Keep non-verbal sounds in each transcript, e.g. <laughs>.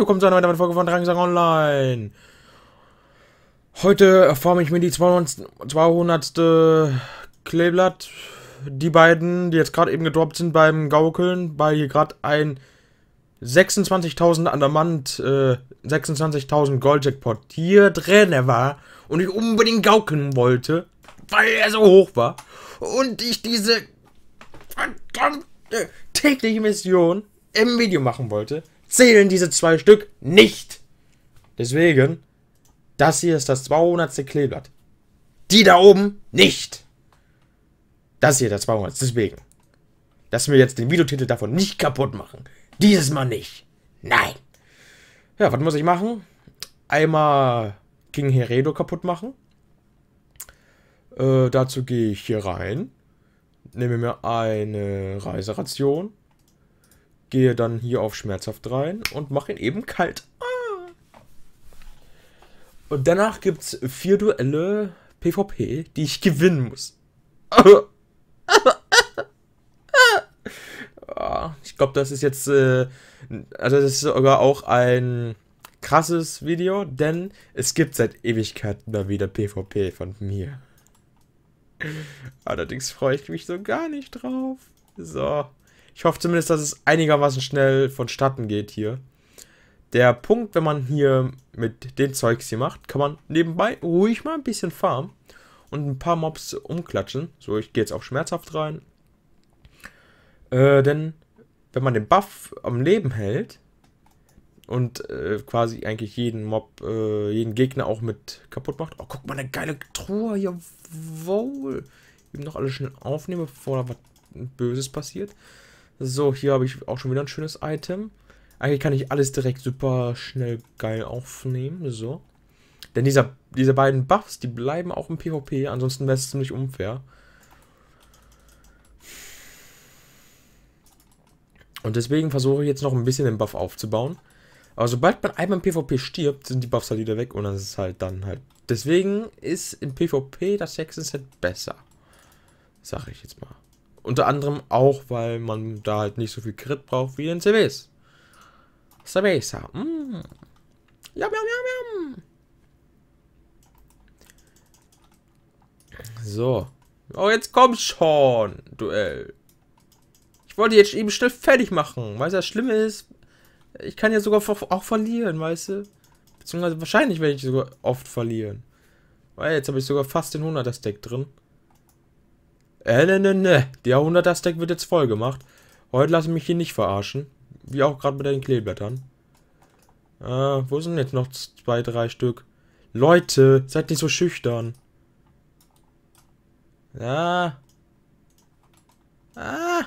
willkommen zu einer weiteren Folge von Drangsang Online. Heute erforme ich mir die 200. Kleeblatt. Die beiden, die jetzt gerade eben gedroppt sind beim Gaukeln, weil hier gerade ein 26.000 an äh, 26.000 Gold-Jackpot hier drin war und ich unbedingt gaukeln wollte, weil er so hoch war und ich diese verdammte tägliche Mission im Video machen wollte, zählen diese zwei Stück nicht. Deswegen, das hier ist das 200. Kleeblatt. Die da oben nicht. Das hier, das 200. Deswegen. Dass wir jetzt den Videotitel davon nicht kaputt machen. Dieses Mal nicht. Nein. Ja, was muss ich machen? Einmal King Heredo kaputt machen. Äh, dazu gehe ich hier rein. Nehme mir eine Reiseration gehe dann hier auf schmerzhaft rein und mache ihn eben kalt. Ah. Und danach gibt es vier Duelle PvP, die ich gewinnen muss. Ah. Ich glaube, das ist jetzt, äh, also das ist sogar auch ein krasses Video, denn es gibt seit Ewigkeiten mal wieder PvP von mir. Allerdings freue ich mich so gar nicht drauf. So. Ich hoffe zumindest, dass es einigermaßen schnell vonstatten geht hier. Der Punkt, wenn man hier mit den Zeugs hier macht, kann man nebenbei ruhig mal ein bisschen farmen und ein paar Mobs umklatschen. So, ich gehe jetzt auch schmerzhaft rein. Äh, denn wenn man den Buff am Leben hält und äh, quasi eigentlich jeden Mob, äh, jeden Gegner auch mit kaputt macht. Oh, guck mal, eine geile Truhe, jawohl. Eben noch alles schnell aufnehmen, bevor da was Böses passiert. So, hier habe ich auch schon wieder ein schönes Item. Eigentlich kann ich alles direkt super schnell geil aufnehmen, so. Denn dieser, diese beiden Buffs, die bleiben auch im PvP, ansonsten wäre es ziemlich unfair. Und deswegen versuche ich jetzt noch ein bisschen den Buff aufzubauen. Aber sobald man einmal im PvP stirbt, sind die Buffs halt wieder weg und dann ist es halt dann halt. Deswegen ist im PvP das Hexenset besser. Sag ich jetzt mal. Unter anderem auch, weil man da halt nicht so viel Crit braucht wie in CBs. Cerveza. Mm. Yum, yum, yum, yum. So. Oh, jetzt komm schon. Duell. Ich wollte jetzt eben schnell fertig machen. Weißt du, das Schlimme ist, ich kann ja sogar auch verlieren, weißt du? Beziehungsweise wahrscheinlich werde ich sogar oft verlieren. Weil jetzt habe ich sogar fast den 100er-Stack drin. Äh, ne, ne, ne. Der 100er Stack wird jetzt voll gemacht. Heute lasse ich mich hier nicht verarschen. Wie auch gerade mit den Kleeblättern. Äh, wo sind jetzt noch zwei, drei Stück? Leute, seid nicht so schüchtern. Ja. Ah.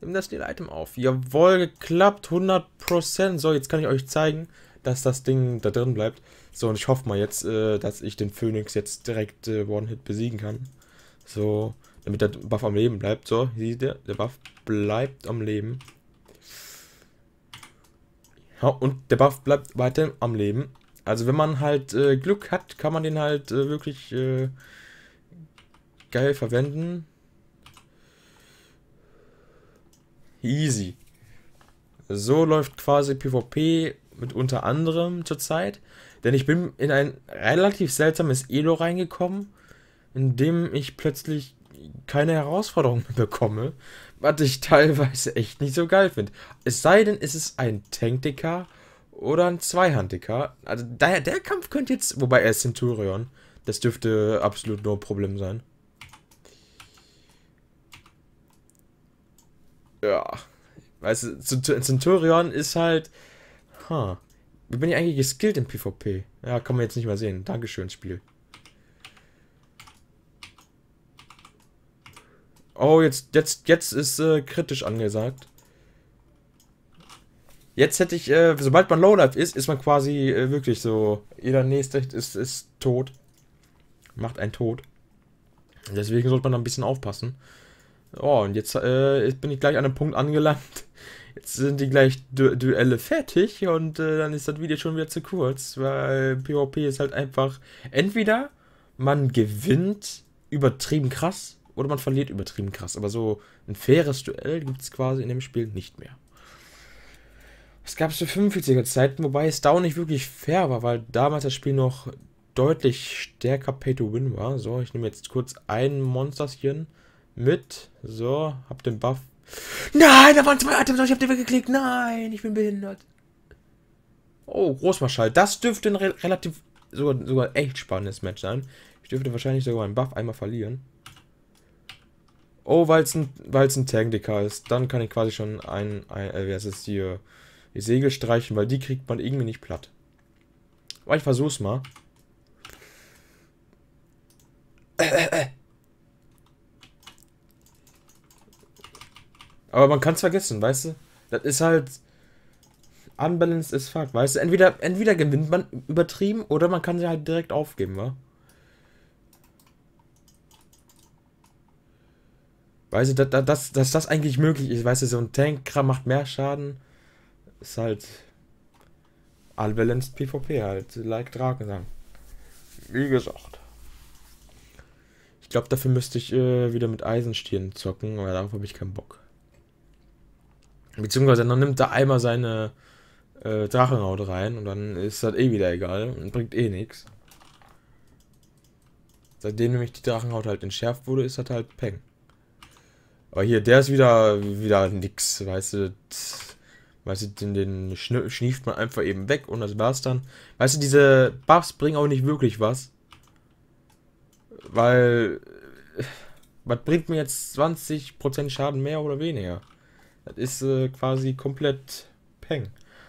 Nimm das Deal-Item auf. Jawohl, geklappt. 100%. So, jetzt kann ich euch zeigen, dass das Ding da drin bleibt. So, und ich hoffe mal jetzt, äh, dass ich den Phoenix jetzt direkt äh, One-Hit besiegen kann. So, damit der Buff am Leben bleibt. So, sieht ihr, der Buff bleibt am Leben. Ja, und der Buff bleibt weiter am Leben. Also wenn man halt äh, Glück hat, kann man den halt äh, wirklich äh, geil verwenden. Easy. So läuft quasi PvP mit unter anderem zurzeit. Denn ich bin in ein relativ seltsames Elo reingekommen in dem ich plötzlich keine Herausforderung mehr bekomme, was ich teilweise echt nicht so geil finde. Es sei denn, es ist ein Tankdicker oder ein Zweihandiker. Also der, der Kampf könnte jetzt... Wobei er ist Centurion. Das dürfte absolut nur Problem sein. Ja. Weißt du, Centurion ist halt... Ha. Huh. Wie bin ich eigentlich geskillt im PvP? Ja, kann man jetzt nicht mehr sehen. Dankeschön, Spiel. Oh, jetzt, jetzt, jetzt ist äh, kritisch angesagt. Jetzt hätte ich, äh, sobald man Lowlife ist, ist man quasi äh, wirklich so. Jeder nächste ist, ist tot. Macht einen tot. Deswegen sollte man da ein bisschen aufpassen. Oh, und jetzt, äh, jetzt bin ich gleich an einem Punkt angelangt. <laughs> Jetzt sind die gleich du Duelle fertig und äh, dann ist das Video schon wieder zu kurz, weil PvP ist halt einfach entweder man gewinnt übertrieben krass oder man verliert übertrieben krass. Aber so ein faires Duell gibt es quasi in dem Spiel nicht mehr. Es gab es für 45er Zeiten, wobei es da auch nicht wirklich fair war, weil damals das Spiel noch deutlich stärker Pay-to-Win war. So, ich nehme jetzt kurz ein Monsterchen mit. So, hab den Buff. Nein, da waren zwei Items, ich hab den weggeklickt. Nein, ich bin behindert. Oh, Großmarschall. Das dürfte ein re relativ, sogar, sogar echt spannendes Match sein. Ich dürfte wahrscheinlich sogar meinen Buff einmal verlieren. Oh, weil es ein, weil's ein Techniker ist. Dann kann ich quasi schon ein, ein äh, wie heißt es hier, die Segel streichen, weil die kriegt man irgendwie nicht platt. Aber ich versuch's mal. Äh, äh, Aber man kann's vergessen, weißt du? Das ist halt unbalanced as fuck, weißt du? Entweder, entweder gewinnt man übertrieben oder man kann sie halt direkt aufgeben, wa? Weißt du, dass, dass, dass das eigentlich möglich ist. Weißt du, so ein Tank macht mehr Schaden. Ist halt. Unbalanced PvP halt. Like Drakensang. Wie gesagt. Ich glaube, dafür müsste ich äh, wieder mit Eisenstieren zocken, aber darauf habe ich keinen Bock. Beziehungsweise dann nimmt er einmal seine äh, Drachenhaut rein und dann ist das eh wieder egal und bringt eh nichts. Seitdem nämlich die Drachenhaut halt entschärft wurde, ist das halt Peng. Aber hier, der ist wieder, wieder nix, weißt du. Weißt du, den, den schnieft man einfach eben weg und das war's dann. Weißt du, diese Buffs bringen auch nicht wirklich was. Weil, was bringt mir jetzt 20% Schaden mehr oder weniger? Das ist äh, quasi komplett Peng.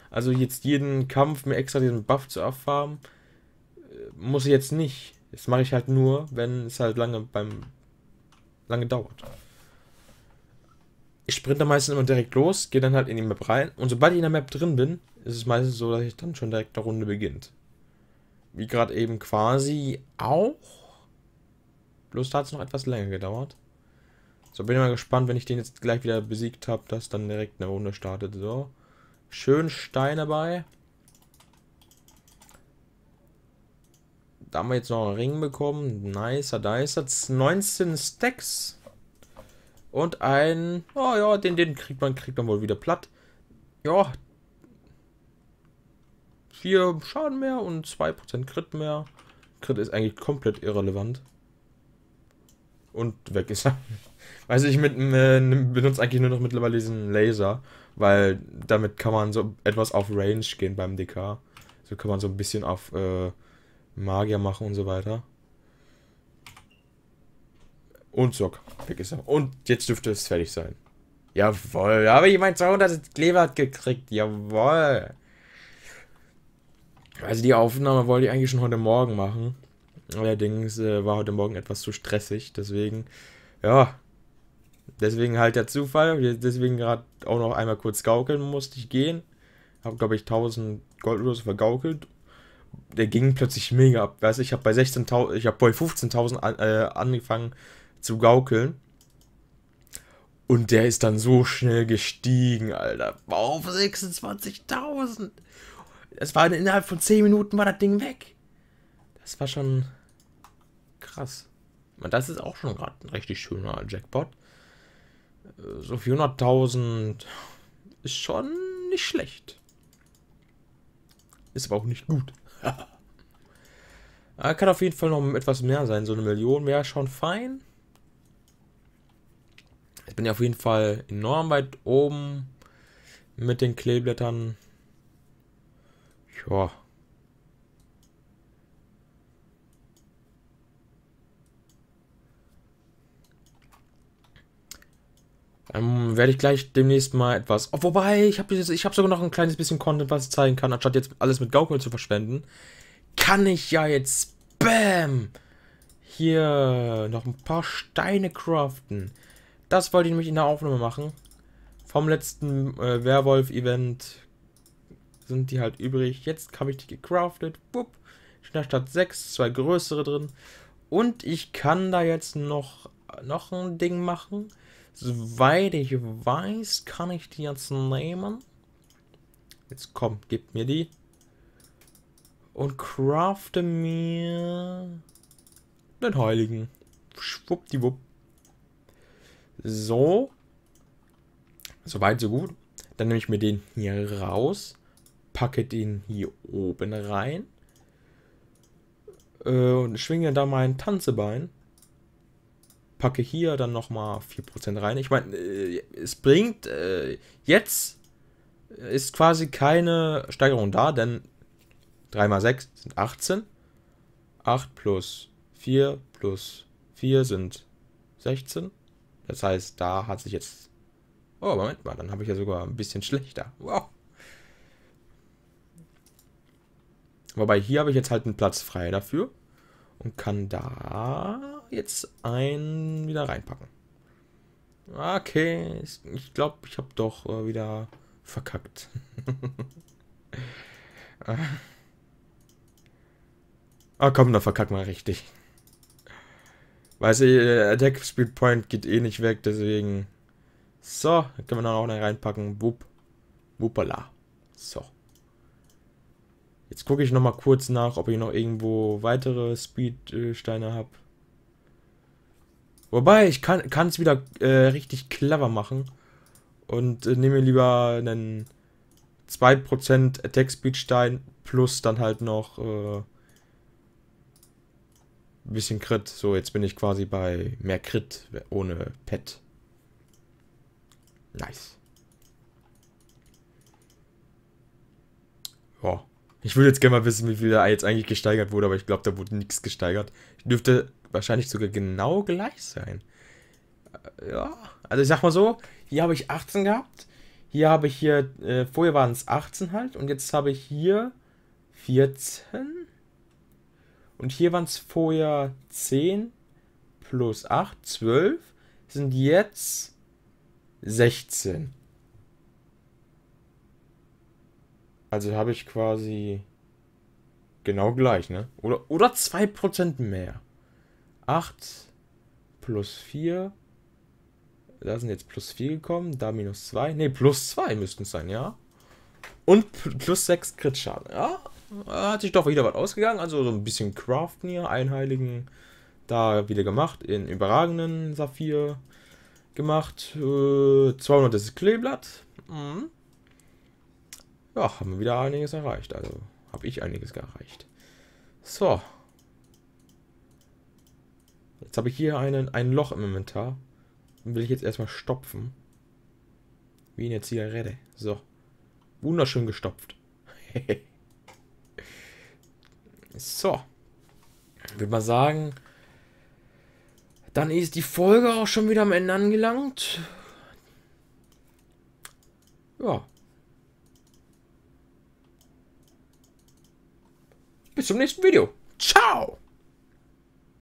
Also jetzt jeden Kampf mir extra diesen Buff zu erfahren, äh, muss ich jetzt nicht. Das mache ich halt nur, wenn es halt lange beim lange dauert ich sprinte meistens immer direkt los, gehe dann halt in die Map rein. Und sobald ich in der Map drin bin, ist es meistens so, dass ich dann schon direkt eine Runde beginnt. Wie gerade eben quasi auch. Bloß da hat es noch etwas länger gedauert. So, bin ich mal gespannt, wenn ich den jetzt gleich wieder besiegt habe, dass dann direkt eine Runde startet. So. Schön Stein dabei. Da haben wir jetzt noch einen Ring bekommen. Nicer, nicer. 19 Stacks. Und ein... Oh ja, den, den kriegt man, kriegt man wohl wieder platt. Ja. Vier Schaden mehr und 2% Crit mehr. Crit ist eigentlich komplett irrelevant. Und weg ist er. <laughs> Weiß ich mit, äh, benutze eigentlich nur noch mittlerweile diesen Laser, weil damit kann man so etwas auf Range gehen beim DK. So kann man so ein bisschen auf äh, Magier machen und so weiter. Und Sock. Weg ist er. Und jetzt dürfte es fertig sein. Jawohl. Habe ich mein 200 Kleber gekriegt. Jawoll. Also die Aufnahme wollte ich eigentlich schon heute Morgen machen. Allerdings äh, war heute Morgen etwas zu stressig. Deswegen, ja. Deswegen halt der Zufall. Deswegen gerade auch noch einmal kurz gaukeln musste ich gehen. Hab, glaube ich, 1000 Goldlos vergaukelt der ging plötzlich mega ab. Weißt ich habe bei 16.000, ich habe bei 15.000 äh, angefangen zu gaukeln. Und der ist dann so schnell gestiegen, Alter. auf 26.000. Es war innerhalb von 10 Minuten war das Ding weg. Das war schon krass. Und das ist auch schon gerade ein richtig schöner Jackpot. Äh, so 400.000 ist schon nicht schlecht. Ist aber auch nicht gut. <laughs> Kann auf jeden Fall noch etwas mehr sein. So eine Million wäre schon fein. Ich bin ja auf jeden Fall enorm weit oben mit den Kleeblättern. Ja. Dann werde ich gleich demnächst mal etwas... Oh, wobei, ich habe ich hab sogar noch ein kleines bisschen Content, was ich zeigen kann. Anstatt jetzt alles mit Gaukel zu verschwenden, kann ich ja jetzt... Bam! Hier noch ein paar Steine craften. Das wollte ich nämlich in der Aufnahme machen. Vom letzten äh, Werwolf-Event sind die halt übrig. Jetzt habe ich die gecraftet. Bup. In der Stadt 6, zwei größere drin. Und ich kann da jetzt noch, noch ein Ding machen. Soweit ich weiß, kann ich die jetzt nehmen. Jetzt komm, gib mir die. Und crafte mir den Heiligen. Schwuppdiwupp. So. Soweit, so gut. Dann nehme ich mir den hier raus. Packe den hier oben rein. Äh, und schwinge da mein Tanzebein. Packe hier dann nochmal 4% rein. Ich meine, äh, es bringt äh, jetzt ist quasi keine Steigerung da, denn 3 mal 6 sind 18. 8 plus 4 plus 4 sind 16. Das heißt, da hat sich jetzt... Oh, Moment mal, dann habe ich ja sogar ein bisschen schlechter. Wow. Wobei hier habe ich jetzt halt einen Platz frei dafür und kann da jetzt einen wieder reinpacken. Okay, ich glaube, ich habe doch äh, wieder verkackt. <laughs> ah komm, dann verkackt mal richtig. Weiß ich, Attack Speed Point geht eh nicht weg, deswegen. So, können wir dann auch noch reinpacken. Wupp. Wuppala. So. Jetzt gucke ich nochmal kurz nach, ob ich noch irgendwo weitere Speed-Steine habe. Wobei, ich kann es wieder äh, richtig clever machen. Und äh, nehme lieber einen 2% Attack Speed Stein plus dann halt noch äh, bisschen Crit. So, jetzt bin ich quasi bei mehr Crit ohne Pet. Nice. Boah. Ich würde jetzt gerne mal wissen, wie viel da jetzt eigentlich gesteigert wurde, aber ich glaube, da wurde nichts gesteigert. Ich dürfte wahrscheinlich sogar genau gleich sein. Äh, ja, also ich sag mal so, hier habe ich 18 gehabt. Hier habe ich hier, äh, vorher waren es 18 halt und jetzt habe ich hier 14. Und hier waren es vorher 10 plus 8, 12. Sind jetzt 16. Also habe ich quasi genau gleich, ne? Oder, oder 2% mehr. 8 plus 4. Da sind jetzt plus 4 gekommen. Da minus 2. Ne, plus 2 müssten es sein, ja. Und plus 6 Kritschaden. Ja, hat sich doch wieder was ausgegangen. Also so ein bisschen Craften hier, Einheiligen da wieder gemacht, in überragenden Saphir gemacht. Äh, 200 ist Kleeblatt. Mhm. Ja, haben wir wieder einiges erreicht. Also habe ich einiges erreicht. So. Jetzt habe ich hier einen, ein Loch im Inventar. Den will ich jetzt erstmal stopfen. Wie in der Zigarette. So. Wunderschön gestopft. Hehe. <laughs> So. Ich würde mal sagen, dann ist die Folge auch schon wieder am Ende angelangt. Ja. Bis zum nächsten Video. Ciao!